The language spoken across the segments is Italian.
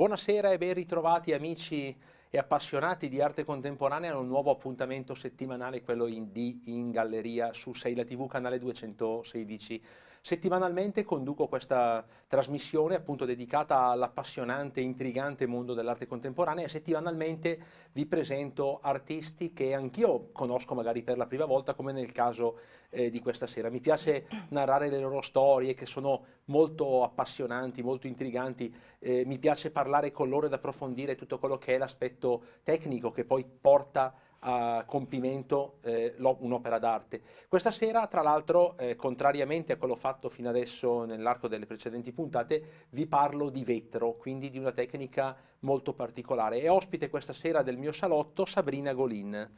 Buonasera e ben ritrovati amici e appassionati di arte contemporanea a un nuovo appuntamento settimanale, quello in D in galleria su Seila TV, canale 216 Settimanalmente conduco questa trasmissione appunto dedicata all'appassionante e intrigante mondo dell'arte contemporanea e settimanalmente vi presento artisti che anch'io conosco magari per la prima volta come nel caso eh, di questa sera. Mi piace narrare le loro storie che sono molto appassionanti, molto intriganti, eh, mi piace parlare con loro ed approfondire tutto quello che è l'aspetto tecnico che poi porta a compimento eh, un'opera d'arte. Questa sera, tra l'altro, eh, contrariamente a quello fatto fino adesso nell'arco delle precedenti puntate, vi parlo di vetro, quindi di una tecnica molto particolare. È ospite questa sera del mio salotto Sabrina Golin.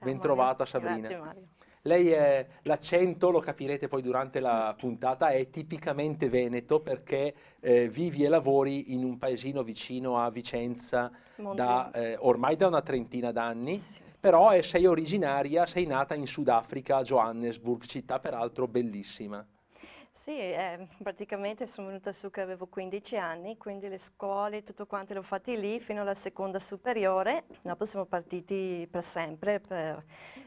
Bentrovata Sabrina. Grazie Mario. Lei è, l'accento lo capirete poi durante la puntata, è tipicamente veneto perché eh, vivi e lavori in un paesino vicino a Vicenza da, eh, ormai da una trentina d'anni. Sì però è, sei originaria, sei nata in Sudafrica, Johannesburg, città peraltro bellissima. Sì, eh, praticamente sono venuta su che avevo 15 anni, quindi le scuole, e tutto quanto le ho fatte lì fino alla seconda superiore. Dopo siamo partiti per sempre per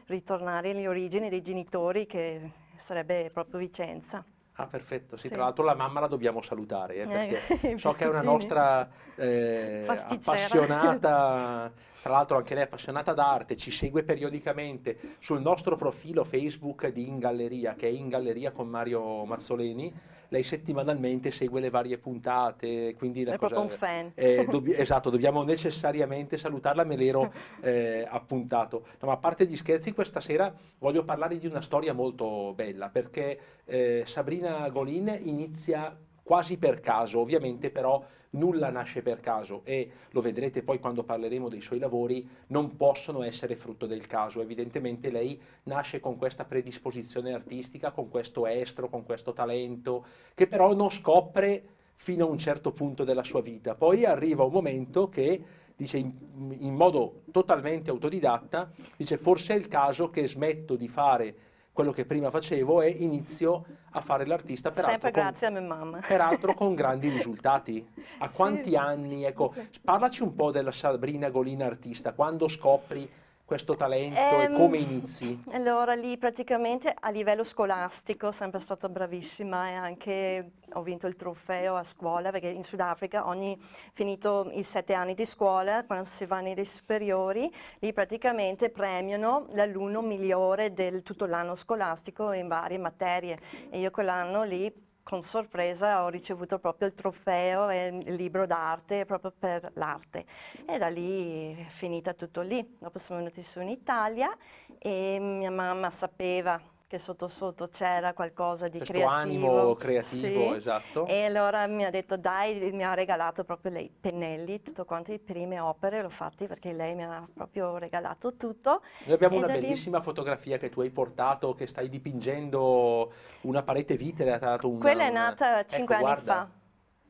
ritornare alle origini dei genitori che sarebbe proprio Vicenza. Ah, perfetto. Sì, sì, tra l'altro la mamma la dobbiamo salutare, eh, eh perché so che è una nostra eh, appassionata, tra l'altro anche lei è appassionata d'arte, ci segue periodicamente sul nostro profilo Facebook di In Galleria, che è In Galleria con Mario Mazzoleni lei settimanalmente segue le varie puntate, quindi è cosa, proprio un fan. Eh, dobb- esatto, dobbiamo necessariamente salutarla, me l'ero eh, appuntato. No, ma a parte gli scherzi, questa sera voglio parlare di una storia molto bella, perché eh, Sabrina Golin inizia quasi per caso, ovviamente però nulla nasce per caso e lo vedrete poi quando parleremo dei suoi lavori, non possono essere frutto del caso. Evidentemente lei nasce con questa predisposizione artistica, con questo estro, con questo talento, che però non scopre fino a un certo punto della sua vita. Poi arriva un momento che dice in, in modo totalmente autodidatta, dice forse è il caso che smetto di fare quello che prima facevo e inizio a fare l'artista peraltro, Sempre grazie con, a mia mamma. peraltro con grandi risultati. A quanti sì. anni? Ecco, sì. parlaci un po' della Sabrina Golina artista, quando scopri questo talento ehm, e come inizi? Allora lì praticamente a livello scolastico sono sempre stata bravissima e anche ho vinto il trofeo a scuola perché in Sudafrica ogni finito i sette anni di scuola, quando si va nei superiori, lì praticamente premiano l'alunno migliore del tutto l'anno scolastico in varie materie e io quell'anno lì con sorpresa ho ricevuto proprio il trofeo e il libro d'arte proprio per l'arte e da lì è finita tutto lì. Dopo sono venuti su in Italia e mia mamma sapeva che sotto sotto c'era qualcosa di Questo creativo. animo creativo, sì. esatto. E allora mi ha detto dai, mi ha regalato proprio lei pennelli, tutto quanto, le prime opere l'ho fatti perché lei mi ha proprio regalato tutto. Noi abbiamo e una bellissima lì... fotografia che tu hai portato, che stai dipingendo una parete vitrea. Una... Quella è nata ecco, cinque ecco, anni guarda. fa.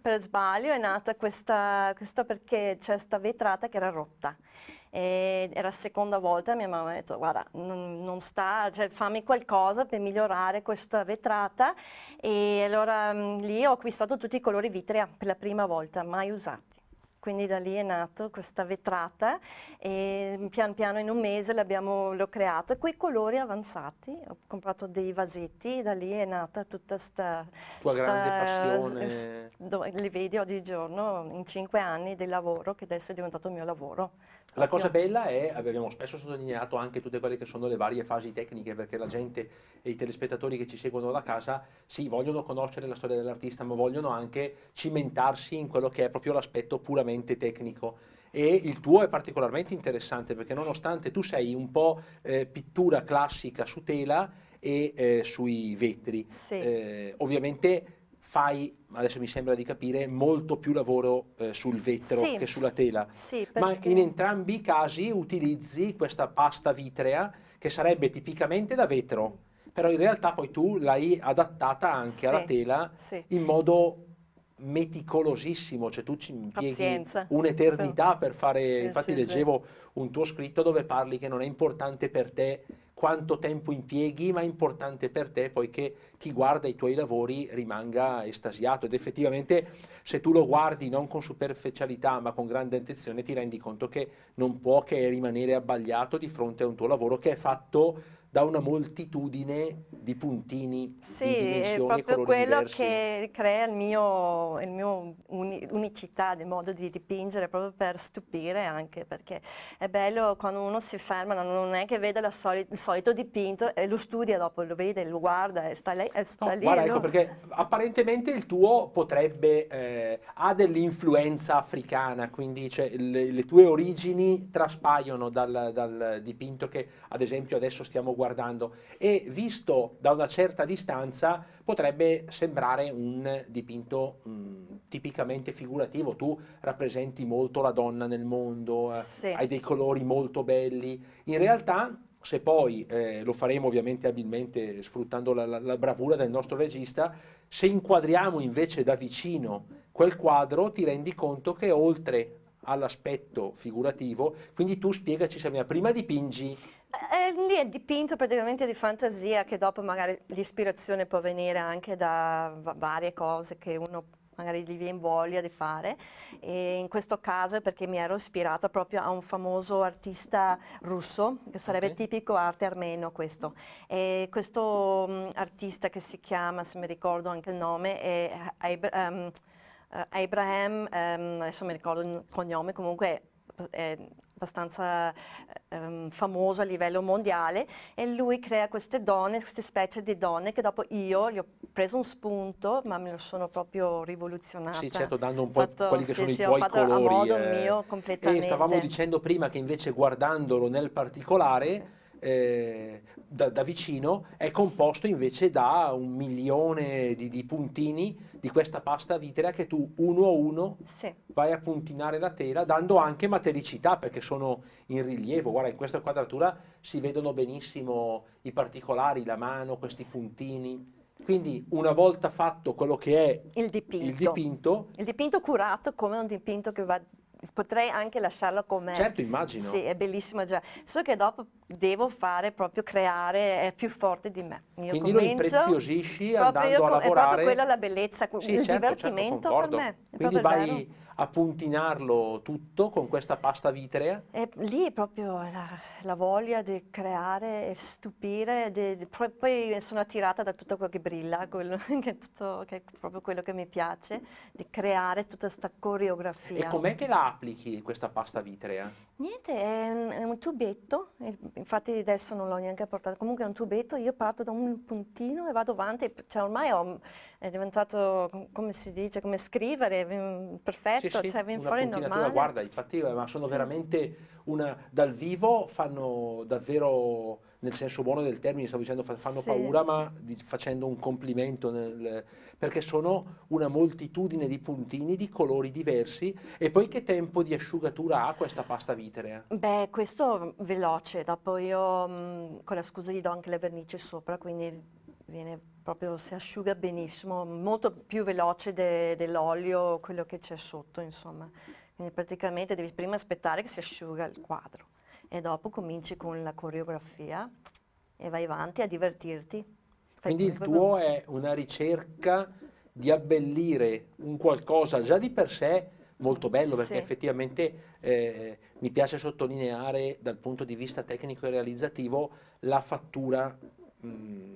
Per sbaglio è nata questa, questa perché c'è questa vetrata che era rotta e era la seconda volta, mia mamma ha detto guarda, non, non sta, cioè, fammi qualcosa per migliorare questa vetrata e allora mh, mm, lì ho acquistato tutti i colori vitrea per la prima volta, mai usati quindi da lì è nato questa vetrata e pian piano in un mese l'abbiamo l'ho creato e quei colori avanzati, ho comprato dei vasetti e da lì è nata tutta questa tua sta, grande passione. St, li vedi oggigiorno in cinque anni del lavoro che adesso è diventato il mio lavoro. La cosa bella è, abbiamo spesso sottolineato anche tutte quelle che sono le varie fasi tecniche, perché la gente e i telespettatori che ci seguono da casa, sì, vogliono conoscere la storia dell'artista, ma vogliono anche cimentarsi in quello che è proprio l'aspetto puramente tecnico e il tuo è particolarmente interessante perché nonostante tu sei un po' eh, pittura classica su tela e eh, sui vetri, sì. eh, ovviamente fai, adesso mi sembra di capire, molto più lavoro eh, sul vetro sì, che sulla tela. Sì, perché... Ma in entrambi i casi utilizzi questa pasta vitrea che sarebbe tipicamente da vetro, però in realtà poi tu l'hai adattata anche sì, alla tela in modo meticolosissimo, cioè tu ci impieghi un'eternità per fare, eh, infatti leggevo un tuo scritto dove parli che non è importante per te quanto tempo impieghi, ma è importante per te poiché chi guarda i tuoi lavori rimanga estasiato ed effettivamente se tu lo guardi non con superficialità ma con grande attenzione ti rendi conto che non può che rimanere abbagliato di fronte a un tuo lavoro che è fatto da una moltitudine di puntini sì, di dimensioni è proprio quello diversi. che crea il mio, il mio unicità del modo di dipingere, proprio per stupire anche, perché è bello quando uno si ferma, non è che vede la soli, il solito dipinto e lo studia dopo, lo vede, lo guarda e sta lì. E sta no, lì guarda, ecco, perché apparentemente il tuo potrebbe, eh, ha dell'influenza africana, quindi cioè, le, le, tue origini traspaiono dal, dal dipinto che ad esempio adesso stiamo guardando guardando e visto da una certa distanza potrebbe sembrare un dipinto mh, mm, tipicamente figurativo, tu rappresenti molto la donna nel mondo, eh, sì. hai dei colori molto belli, in realtà se poi eh, lo faremo ovviamente abilmente sfruttando la, la, la, bravura del nostro regista, se inquadriamo invece da vicino quel quadro ti rendi conto che oltre all'aspetto figurativo, quindi tu spiegaci Samina, prima dipingi eh, eh, lì è dipinto praticamente di fantasia che dopo magari l'ispirazione può venire anche da varie cose che uno magari gli viene voglia di fare e in questo caso è perché mi ero ispirata proprio a un famoso artista russo che sarebbe okay. tipico arte armeno questo e questo um, artista che si chiama se mi ricordo anche il nome è ehm, eh, Abraham um, Abraham um, adesso mi ricordo il cognome comunque è abbastanza ehm, famoso a livello mondiale e lui crea queste donne, queste specie di donne che dopo io gli ho preso un spunto ma me lo sono proprio rivoluzionato. Sì certo dando un po' fatto, quelli che sì, sono sì, i tuoi colori. a modo eh. mio completamente. E stavamo dicendo prima che invece guardandolo nel particolare eh, da, da, vicino è composto invece da un milione di, di, puntini di questa pasta vitrea che tu uno a uno sì. vai a puntinare la tela dando anche matericità perché sono in rilievo. Guarda, in questa quadratura si vedono benissimo i particolari, la mano, questi sì. puntini. Quindi una volta fatto quello che è il dipinto, il dipinto, il dipinto curato come un dipinto che va potrei anche lasciarlo come Certo, immagino. Sì, è bellissimo già. So che dopo devo fare, proprio creare, è più forte di me. Io Quindi lo impreziosisci andando a lavorare. È proprio quella la bellezza, sì, il certo, certo divertimento certo, per me. Quindi vai... Vero a puntinarlo tutto con questa pasta vitrea? E lì è proprio la, la voglia di creare e stupire, di, di, poi sono attirata da tutto quello che brilla, quello che, tutto, che è proprio quello che mi piace, di creare tutta questa coreografia. E com'è che la applichi questa pasta vitrea? Niente, è un, è un, tubetto, infatti adesso non l'ho neanche portato, comunque è un tubetto, io parto da un puntino e vado avanti, cioè ormai ho, è diventato, come si dice, come scrivere, mm, perfetto, sì, sì, cioè viene fuori normale. Guarda, infatti, ma sono sì. veramente una, dal vivo fanno davvero nel senso buono del termine, stavo dicendo fanno sì. paura ma di, facendo un complimento nel, perché sono una moltitudine di puntini di colori diversi e poi che tempo di asciugatura ha questa pasta vitrea? Eh? Beh questo mm, veloce, dopo io mh, mm, con la scusa gli do anche le vernice sopra quindi viene proprio, si asciuga benissimo, molto più veloce de, dell'olio quello che c'è sotto insomma, quindi praticamente devi prima aspettare che si asciuga il quadro e dopo cominci con la coreografia e vai avanti a divertirti. Fai Quindi il tuo è una ricerca di abbellire un qualcosa già di per sé molto bello perché sì. effettivamente eh, mi piace sottolineare dal punto di vista tecnico e realizzativo la fattura mh, mm,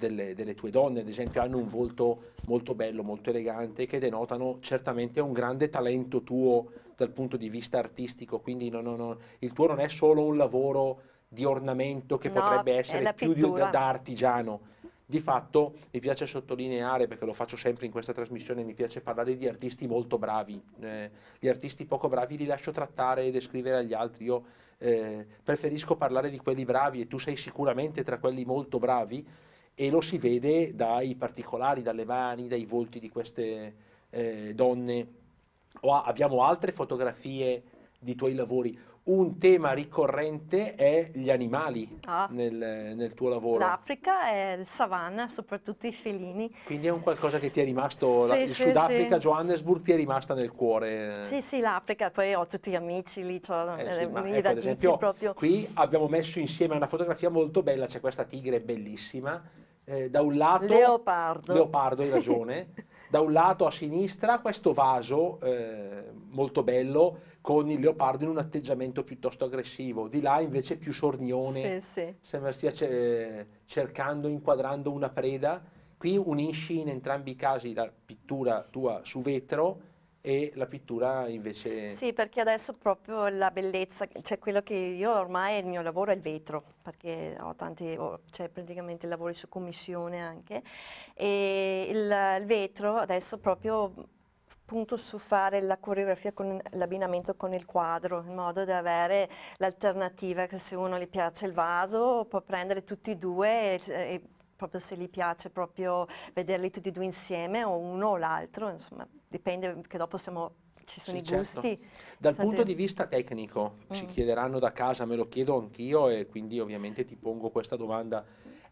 delle, delle, tue donne, ad esempio, hanno un volto molto bello, molto elegante, che denotano certamente un grande talento tuo dal punto di vista artistico, quindi no, no, no, il tuo non è solo un lavoro di ornamento che potrebbe essere più di, da, da artigiano. Di fatto mi piace sottolineare, perché lo faccio sempre in questa trasmissione, mi piace parlare di artisti molto bravi. Eh, gli artisti poco bravi li lascio trattare e descrivere agli altri. Io eh, preferisco parlare di quelli bravi e tu sei sicuramente tra quelli molto bravi e lo si vede dai particolari, dalle mani, dai volti di queste eh, donne. O abbiamo altre fotografie di tuoi lavori. Un tema ricorrente è gli animali ah, nel, nel, tuo lavoro. L'Africa e il savanna, soprattutto i felini. Quindi è un qualcosa che ti è rimasto, sì, la, il sì, Sudafrica, sì. Johannesburg ti è rimasta nel cuore. Sì, sì, l'Africa, poi ho tutti gli amici lì, cioè, eh, sì, ma, ecco, esempio, proprio. Qui abbiamo messo insieme una fotografia molto bella, c'è questa tigre bellissima eh, da un lato... Leopardo. Leopardo, hai ragione. da un lato a sinistra questo vaso eh, molto bello con il leopardo in un atteggiamento piuttosto aggressivo, di là invece più sornione, sì, sì. sembra stia cercando, inquadrando una preda. Qui unisci in entrambi i casi la pittura tua su vetro e la pittura invece... Sì, perché adesso proprio la bellezza, cioè quello che io ormai il mio lavoro è il vetro, perché ho tanti, ho, cioè praticamente lavori su commissione anche, e il, il vetro adesso proprio punto su fare la coreografia con l'abbinamento con il quadro, in modo da avere l'alternativa che se uno gli piace il vaso può prendere tutti e due e, e proprio se gli piace proprio vederli tutti e due insieme o uno o l'altro, insomma, dipende che dopo siamo ci sono sì, i certo. gusti. Dal State... punto di vista tecnico, mm. ci chiederanno da casa, me lo chiedo anch'io e quindi ovviamente ti pongo questa domanda.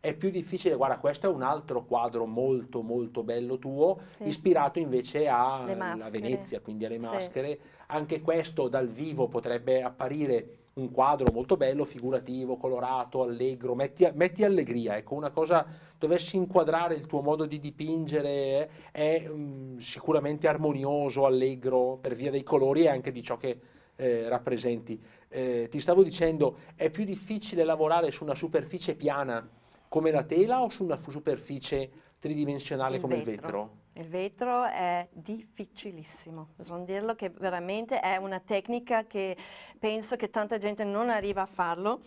È più difficile, guarda, questo è un altro quadro molto molto bello tuo, sì. ispirato invece alla Venezia, quindi alle maschere. Sì. Anche questo dal vivo potrebbe apparire un quadro molto bello, figurativo, colorato, allegro, metti, metti allegria, ecco, una cosa, dovessi inquadrare il tuo modo di dipingere è um, sicuramente armonioso, allegro, per via dei colori e anche di ciò che eh, rappresenti. Eh, ti stavo dicendo, è più difficile lavorare su una superficie piana come la tela o su una superficie tridimensionale il come vetro. il vetro? Il vetro è difficilissimo, bisogna dirlo che veramente è una tecnica che penso che tanta gente non arriva a farlo.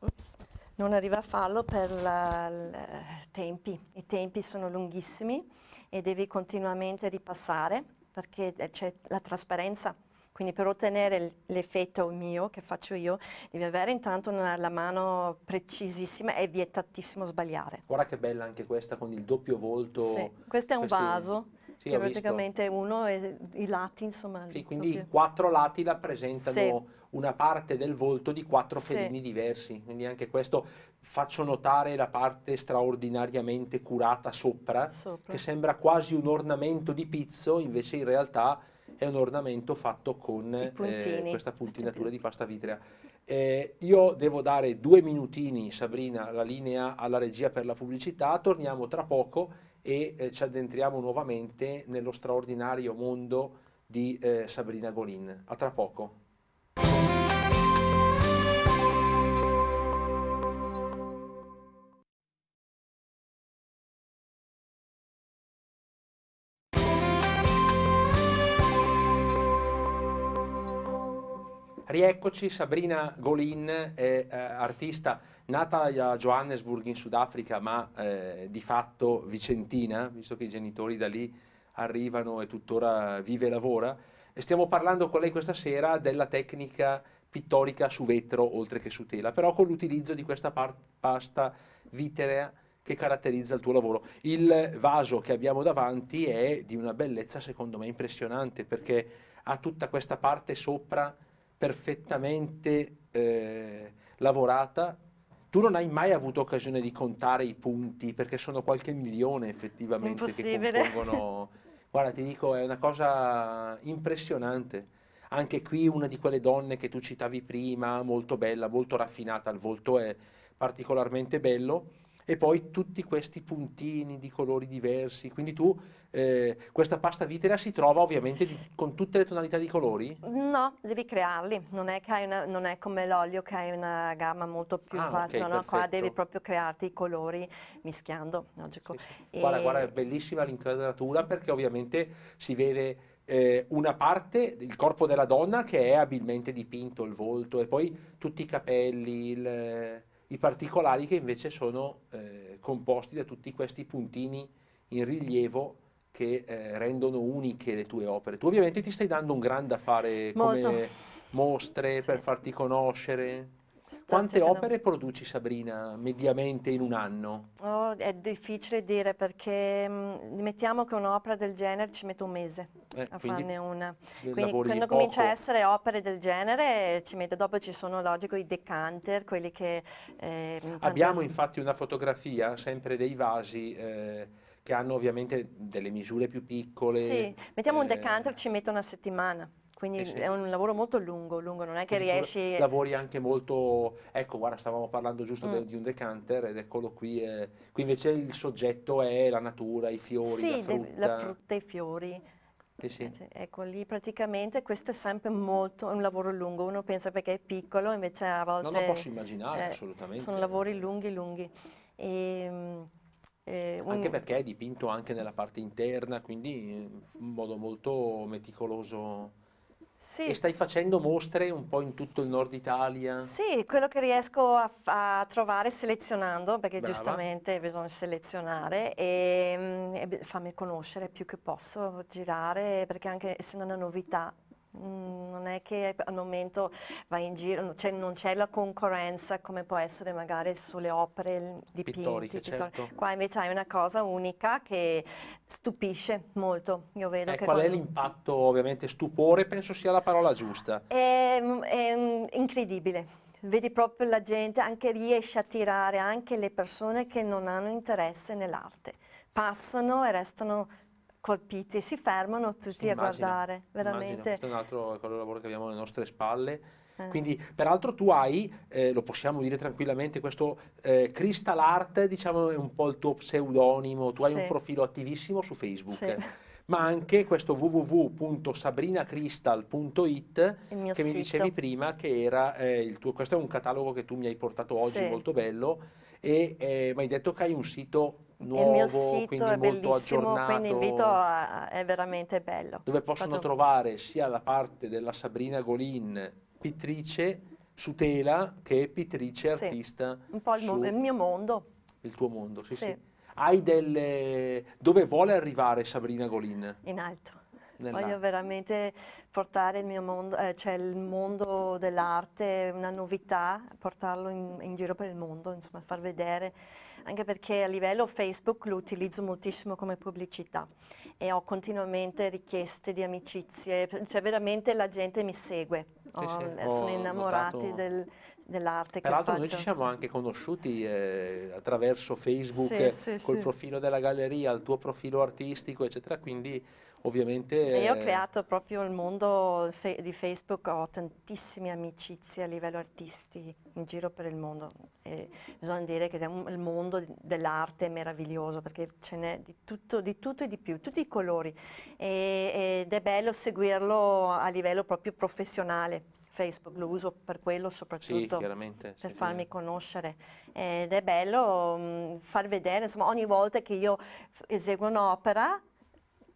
Ups non arriva a farlo per i tempi. I tempi sono lunghissimi e devi continuamente ripassare perché eh, c'è la trasparenza quindi per ottenere l'effetto mio che faccio io devi avere intanto una, la mano precisissima e vietatissimo sbagliare. Guarda che bella anche questa con il doppio volto. Sì, questo è un Questi... vaso. Sì, che praticamente visto. uno e i lati insomma. Sì, quindi i quattro lati rappresentano sì. una parte del volto di quattro sì. felini diversi, quindi anche questo faccio notare la parte straordinariamente curata sopra, sopra. che sembra quasi un ornamento di pizzo, invece in realtà è un ornamento fatto con eh, questa puntinatura di pasta vitrea. Eh, io devo dare due minutini, Sabrina, la linea alla regia per la pubblicità, torniamo tra poco e eh, ci addentriamo nuovamente nello straordinario mondo di eh, Sabrina Golin. A tra poco. rieccoci, Sabrina Golin eh, artista nata a Johannesburg in Sudafrica ma eh, di fatto vicentina, visto che i genitori da lì arrivano e tuttora vive e lavora. E stiamo parlando con lei questa sera della tecnica pittorica su vetro oltre che su tela, però con l'utilizzo di questa pasta viterea che caratterizza il tuo lavoro. Il vaso che abbiamo davanti è di una bellezza secondo me impressionante perché ha tutta questa parte sopra perfettamente eh, lavorata, tu non hai mai avuto occasione di contare i punti perché sono qualche milione effettivamente che compongono. Guarda, ti dico, è una cosa impressionante. Anche qui una di quelle donne che tu citavi prima, molto bella, molto raffinata, il volto è particolarmente bello e poi tutti questi puntini di colori diversi, quindi tu eh, questa pasta vitrea si trova ovviamente di, con tutte le tonalità di colori? No, devi crearli, non è, una, non è come l'olio che hai una gamma molto più ah, vasta, okay, no, qua devi proprio crearti i colori mischiando, logico. Sì, sì. E... Guarda, guarda, è bellissima l'inquadratura perché ovviamente si vede eh, una parte del corpo della donna che è abilmente dipinto, il volto e poi tutti i capelli, il, i particolari che invece sono eh, composti da tutti questi puntini in rilievo che eh, rendono uniche le tue opere. Tu ovviamente ti stai dando un gran da fare come Molto. mostre sì. per farti conoscere. Quante cercando... opere produci Sabrina mediamente in un anno? Oh, è difficile dire perché mh, mm, mettiamo che un'opera del genere ci mette un mese eh, a farne una. Quindi quando comincia a essere opere del genere ci mette, dopo ci sono logico i decanter, quelli che... Eh, Abbiamo infatti una fotografia sempre dei vasi... Eh, che hanno ovviamente delle misure più piccole. Sì, mettiamo un eh, decanter, ci mette una settimana. Quindi eh, sì. è un lavoro molto lungo, lungo, non è che Quindi riesci... Lavori anche molto... Ecco, guarda, stavamo parlando giusto mm. de, di un decanter ed eccolo qui. Eh, qui invece il soggetto è la natura, i fiori, sì, la frutta. Sì, la frutta e i fiori. Sì, sì. Cioè, ecco, lì praticamente questo è sempre molto un lavoro lungo, uno pensa perché è piccolo, invece a volte... Non lo posso immaginare, eh, assolutamente. Sono lavori lunghi, lunghi. E, ehm, eh, Anche perché è dipinto anche nella parte interna, quindi in modo molto meticoloso. Sì. E stai facendo mostre un po' in tutto il nord Italia? Sì, quello che riesco a, a trovare selezionando, perché Brava. giustamente bisogna selezionare e, mm, e farmi conoscere più che posso, girare, perché anche essendo una novità Mm, non è che al momento vai in giro, cioè non c'è la concorrenza come può essere magari sulle opere dipinte. Pittoriche, certo. Qua invece hai una cosa unica che stupisce molto. Io vedo eh, che qual è l'impatto? Ovviamente stupore penso sia la parola giusta. è, ehm, è ehm, incredibile vedi proprio la gente, anche riesce a tirare anche le persone che non hanno interesse nell'arte. Passano e restano colpiti e si fermano tutti sì, a guardare, veramente. Immagino. Questo è un altro lavoro che abbiamo alle nostre spalle. Eh. Quindi, peraltro, tu hai, eh, lo possiamo dire tranquillamente, questo eh, Crystal Art, diciamo, è un po' il tuo pseudonimo, tu sì. hai un profilo attivissimo su Facebook. Sì. Ma anche questo www.sabrinacrystal.it che sito. mi dicevi prima che era eh, il tuo, questo è un catalogo che tu mi hai portato oggi, molto bello, e eh, mi hai detto che hai un sito nuovo, il mio sito è bellissimo, aggiornato, quindi invito a, è veramente bello. Dove possono Faccio... trovare sia la parte della Sabrina Golin, pittrice su tela, che pittrice sì. artista. Un po' il, su... il, mio mondo. Il tuo mondo, sì, sì. sì. Hai delle... dove vuole arrivare Sabrina Golin? In alto. Voglio veramente portare il mio mondo, eh, cioè il mondo dell'arte, una novità, portarlo in, in, giro per il mondo, insomma, far vedere, anche perché a livello Facebook lo utilizzo moltissimo come pubblicità e ho continuamente richieste di amicizie, cioè veramente la gente mi segue, sì, oh, sì. Eh, sono innamorati del, dell'arte. Tra l'altro noi ci siamo anche conosciuti eh, attraverso Facebook, sì, sì col sì. profilo della galleria, il tuo profilo artistico, eccetera, quindi ovviamente... E io ho eh, creato proprio il mondo di Facebook, ho tantissime amicizie a livello artisti in giro per il mondo e bisogna dire che il mondo dell'arte è meraviglioso perché ce n'è di tutto, di tutto e di più, tutti i colori e, ed è bello seguirlo a livello proprio professionale. Facebook, lo uso per quello soprattutto, sì, per sì, farmi sì. conoscere ed è bello mh, mm, far vedere, insomma ogni volta che io eseguo un'opera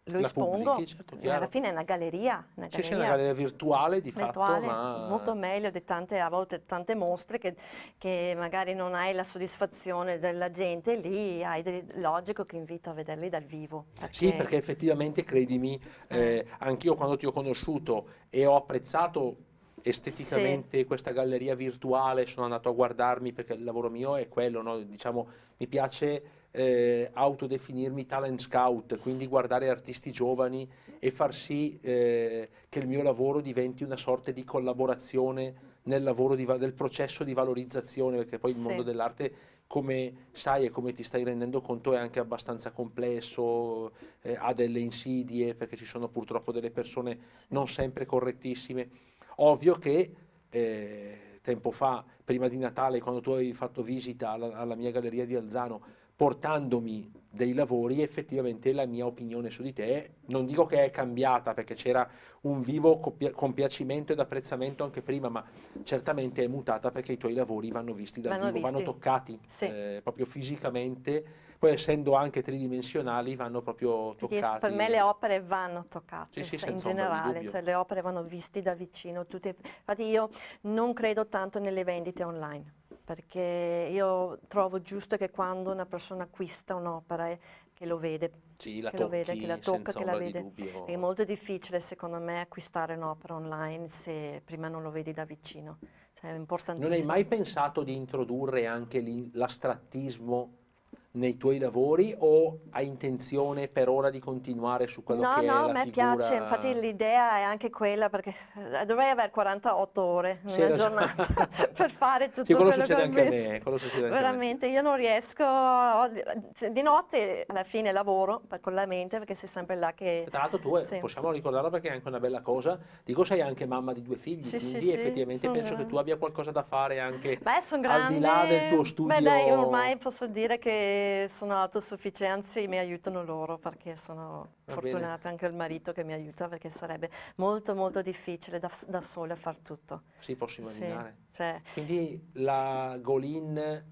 lo la espongo, pubblichi, certo, eh, alla fine è una galleria, una galleria, sì, una galleria virtuale di virtuale, fatto, ma... molto meglio di tante, a volte tante mostre che, che, magari non hai la soddisfazione della gente, lì hai dei, logico che invito a vederli dal vivo. Perché... Sì, perché effettivamente, credimi, eh. eh, anch'io quando ti ho conosciuto e ho apprezzato esteticamente sì. questa galleria virtuale, sono andato a guardarmi perché il lavoro mio è quello, no? diciamo, mi piace eh, autodefinirmi talent scout, quindi guardare artisti giovani e far sì eh, che il mio lavoro diventi una sorta di collaborazione nel lavoro di, del processo di valorizzazione, perché poi il mondo dell'arte, come sai e come ti stai rendendo conto, è anche abbastanza complesso, eh, ha delle insidie, perché ci sono purtroppo delle persone sì. non sempre correttissime. Ovvio che eh, tempo fa, prima di Natale, quando tu avevi fatto visita alla, alla mia galleria di Alzano, portandomi dei lavori, effettivamente la mia opinione su di te, non dico che è cambiata perché c'era un vivo compiacimento ed apprezzamento anche prima, ma certamente è mutata perché i tuoi lavori vanno visti dal vanno vivo, visti. vanno toccati sì. eh, proprio fisicamente, poi essendo anche tridimensionali vanno proprio toccati. Perché per me le opere vanno toccate sì, sì, cioè, in generale, cioè le opere vanno viste da vicino, tutte, infatti io non credo tanto nelle vendite online perché io trovo giusto che quando una persona acquista un'opera eh, che lo vede, sì, che, lo vede che la tocca, che la vede, è molto difficile secondo me acquistare un'opera online se prima non lo vedi da vicino, cioè, Non hai mai pensato di introdurre anche l'astrattismo nei tuoi lavori o hai intenzione per ora di continuare su quello no, che no, è No, no, a me piace, infatti l'idea è anche quella perché eh, dovrei avere 48 ore sì, nella giornata per fare tutto sì, quello, quello succede anche penso. a me, quello succede anche a me. io non riesco, cioè, di notte alla fine lavoro con la mente perché sei sempre là che... Tra l'altro tu, eh, sì. possiamo ricordarlo perché è anche una bella cosa, dico sei anche mamma di due figli, sì, quindi sì, effettivamente penso grande. che tu abbia qualcosa da fare anche Beh, al di là del tuo studio. Beh dai, ormai posso dire che sono autosufficienza mi aiutano loro perché sono fortunata anche il marito che mi aiuta perché sarebbe molto molto difficile da, da sola far tutto. Sì, posso immaginare. Sì, cioè, Quindi la Golin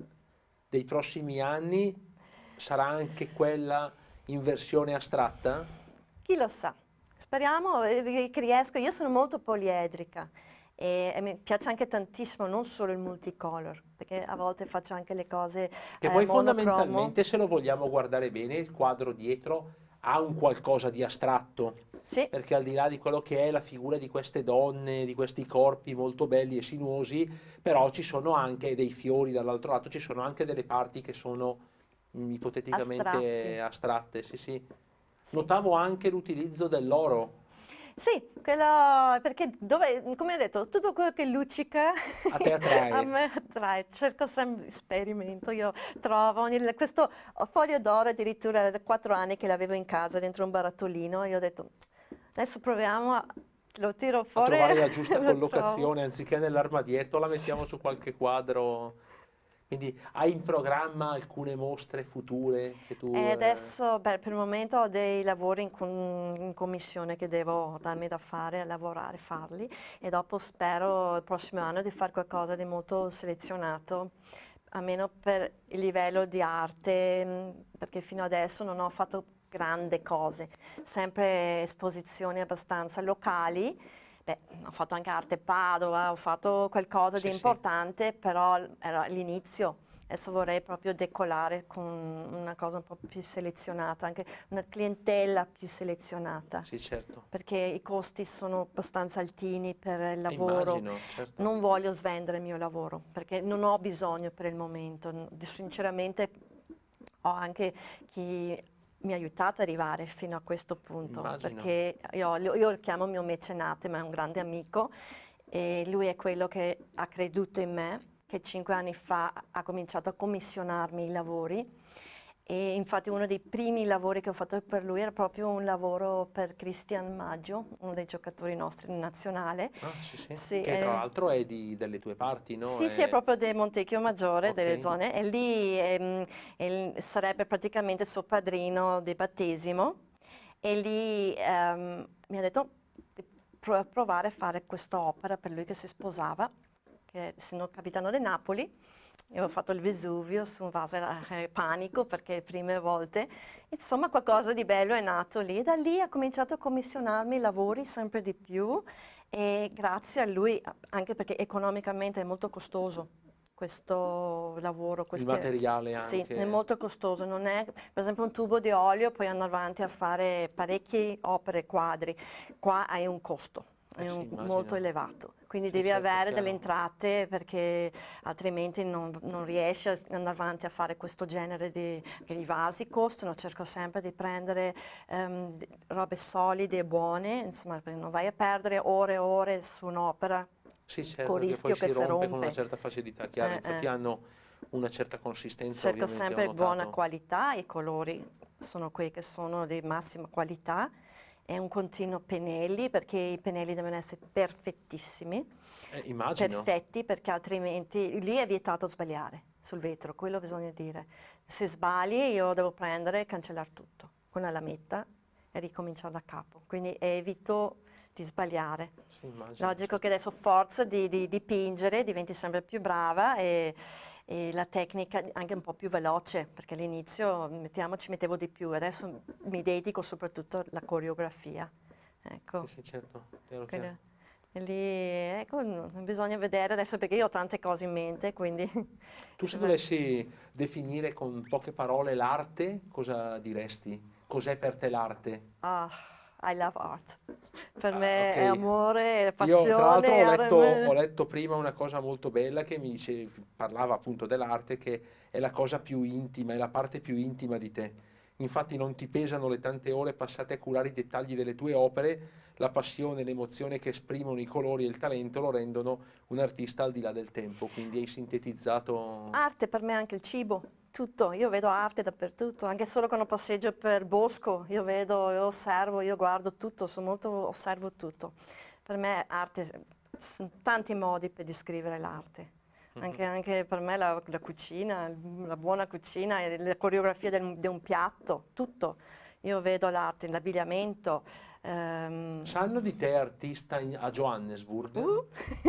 dei prossimi anni sarà anche quella in versione astratta? Chi lo sa. Speriamo eh, che riesco, io sono molto poliedrica, e, e, mi piace anche tantissimo non solo il multicolor perché a volte faccio anche le cose che eh, poi fondamentalmente se lo vogliamo guardare bene il quadro dietro ha un qualcosa di astratto sì. perché al di là di quello che è la figura di queste donne di questi corpi molto belli e sinuosi però ci sono anche dei fiori dall'altro lato ci sono anche delle parti che sono ipoteticamente Astratti. astratte sì, sì. Sì. notavo anche l'utilizzo dell'oro sì, quello, perché dove, come ho detto, tutto quello che luccica a, te attrae. a me attrae, cerco sempre sperimento, io trovo nel, questo foglio d'oro addirittura da quattro anni che l'avevo in casa dentro un barattolino, io ho detto adesso proviamo a lo tiro fuori. A trovare la giusta collocazione, anziché nell'armadietto la mettiamo su qualche quadro quindi hai in programma alcune mostre future che tu... Eh, eh adesso, beh, per il momento ho dei lavori in, in, commissione che devo darmi da fare, a lavorare, farli e dopo spero il prossimo anno di fare qualcosa di molto selezionato, almeno per il livello di arte, mm, perché fino adesso non ho fatto grandi cose, sempre esposizioni abbastanza locali Beh, ho fatto anche arte Padova, ho fatto qualcosa sì, di importante, sì. però era l'inizio. Adesso vorrei proprio decolare con una cosa un po' più selezionata, anche una clientela più selezionata. Sì, certo. Perché i costi sono abbastanza altini per il eh, lavoro. Immagino, certo. Non voglio svendere il mio lavoro, perché non ho bisogno per il momento. Sinceramente ho anche chi mi ha aiutato ad arrivare fino a questo punto, Immagino. perché io, io, lo chiamo mio mecenate, ma è un grande amico e lui è quello che ha creduto in me, che cinque anni fa ha cominciato a commissionarmi i lavori e infatti uno dei primi lavori che ho fatto per lui era proprio un lavoro per Cristian Maggio, uno dei giocatori nostri in nazionale. Ah, sì, sì. sì che tra eh, l'altro è di, delle tue parti, no? Sì, è... sì, è proprio del Montecchio Maggiore, okay. delle zone. E lì ehm, e sarebbe praticamente il suo padrino di battesimo. E lì ehm, mi ha detto di provare a fare questa opera per lui che si sposava, che essendo capitano di Napoli io ho fatto il Vesuvio su un vaso, era eh, panico perché le prime volte. Insomma, qualcosa di bello è nato lì. Da lì ha cominciato a commissionarmi lavori sempre di più e grazie a lui, anche perché economicamente è molto costoso questo lavoro. Queste, il materiale anche. Sì, è molto costoso. Non è, per esempio, un tubo di olio, puoi andare avanti a fare parecchie opere, quadri. Qua hai un costo, eh, è un, molto elevato. Quindi devi certo, avere chiaro. delle entrate perché altrimenti non, non, riesci ad andare avanti a fare questo genere di... i vasi costano, cerco sempre di prendere um, robe solide, e buone, insomma non vai a perdere ore e ore su un'opera sì, certo, con rischio che, che si rompe, rompe, con una certa facilità, chiaro, eh, infatti eh. hanno una certa consistenza. Cerco sempre buona qualità, i colori sono quelli che sono di massima qualità è un continuo pennelli perché i pennelli devono essere perfettissimi, eh, immagino. perfetti perché altrimenti lì è vietato sbagliare sul vetro, quello bisogna dire. Se sbagli io devo prendere e cancellare tutto con la lametta e ricominciare da capo, quindi evito di sbagliare. Sì, Logico che adesso forza di, di, dipingere, diventi sempre più brava e, e, la tecnica anche un po' più veloce, perché all'inizio ci mettevo di più, adesso mi dedico soprattutto alla coreografia. Ecco. Sì, certo, chiaro, chiaro. Lì, ecco, bisogna vedere adesso perché io ho tante cose in mente, quindi... Tu se volessi definire con poche parole l'arte, cosa diresti? Cos'è per te l'arte? Ah i love art. Per ah, me okay. è amore, è passione. Io, tra l'altro ho letto, ho letto, prima una cosa molto bella che mi dice, parlava appunto dell'arte che è la cosa più intima, è la parte più intima di te. Infatti non ti pesano le tante ore passate a curare i dettagli delle tue opere, la passione, l'emozione che esprimono i colori e il talento lo rendono un artista al di là del tempo, quindi hai sintetizzato... Arte per me è anche il cibo tutto, io vedo arte dappertutto, anche solo quando passeggio per bosco, io vedo, io osservo, io guardo tutto, sono molto, osservo tutto. Per me arte, sono tanti modi per descrivere l'arte. Mhm. Anche, anche, per me la, la, cucina, la buona cucina, la coreografia del, di un piatto, tutto. Io vedo l'arte, l'abbigliamento. Ehm... Sanno di te artista in, a Johannesburg? Uh.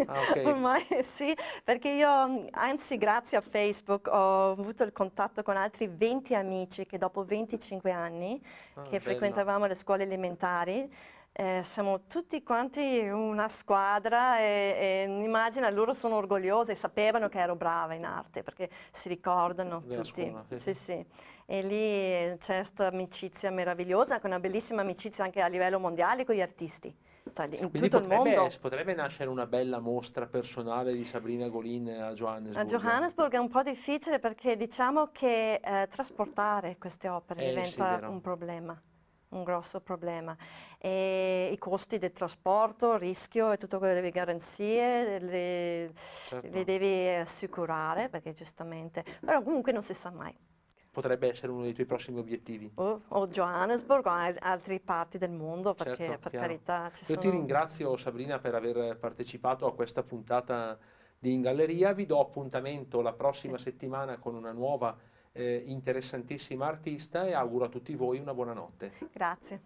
Ah, okay. Ormai sì, perché io, anzi grazie a Facebook, ho avuto il contatto con altri 20 amici che dopo 25 anni ah, che bello. frequentavamo le scuole elementari, eh, siamo tutti quanti una squadra e, e immagina loro sono orgogliose, sapevano che ero brava in arte perché si ricordano Della tutti. Scuola, sì. Sì, sì. E lì c'è questa amicizia meravigliosa, anche una bellissima amicizia anche a livello mondiale con gli artisti. Cioè, in tutto potrebbe, il mondo. potrebbe nascere una bella mostra personale di Sabrina Golin a Johannesburg? A Johannesburg è un po' difficile perché diciamo che eh, trasportare queste opere eh, diventa un problema un grosso problema. E I costi del trasporto, il rischio e tutto quello delle garanzie, le, certo. le devi assicurare perché giustamente, però comunque non si sa mai potrebbe essere uno dei tuoi prossimi obiettivi. O, o Johannesburg o altre parti del mondo, perché certo, per chiaro. carità ci Io sono... ti ringrazio Sabrina per aver partecipato a questa puntata di In Galleria, vi do appuntamento la prossima sì. settimana con una nuova eh, interessantissima artista e auguro a tutti voi una buona notte. Grazie.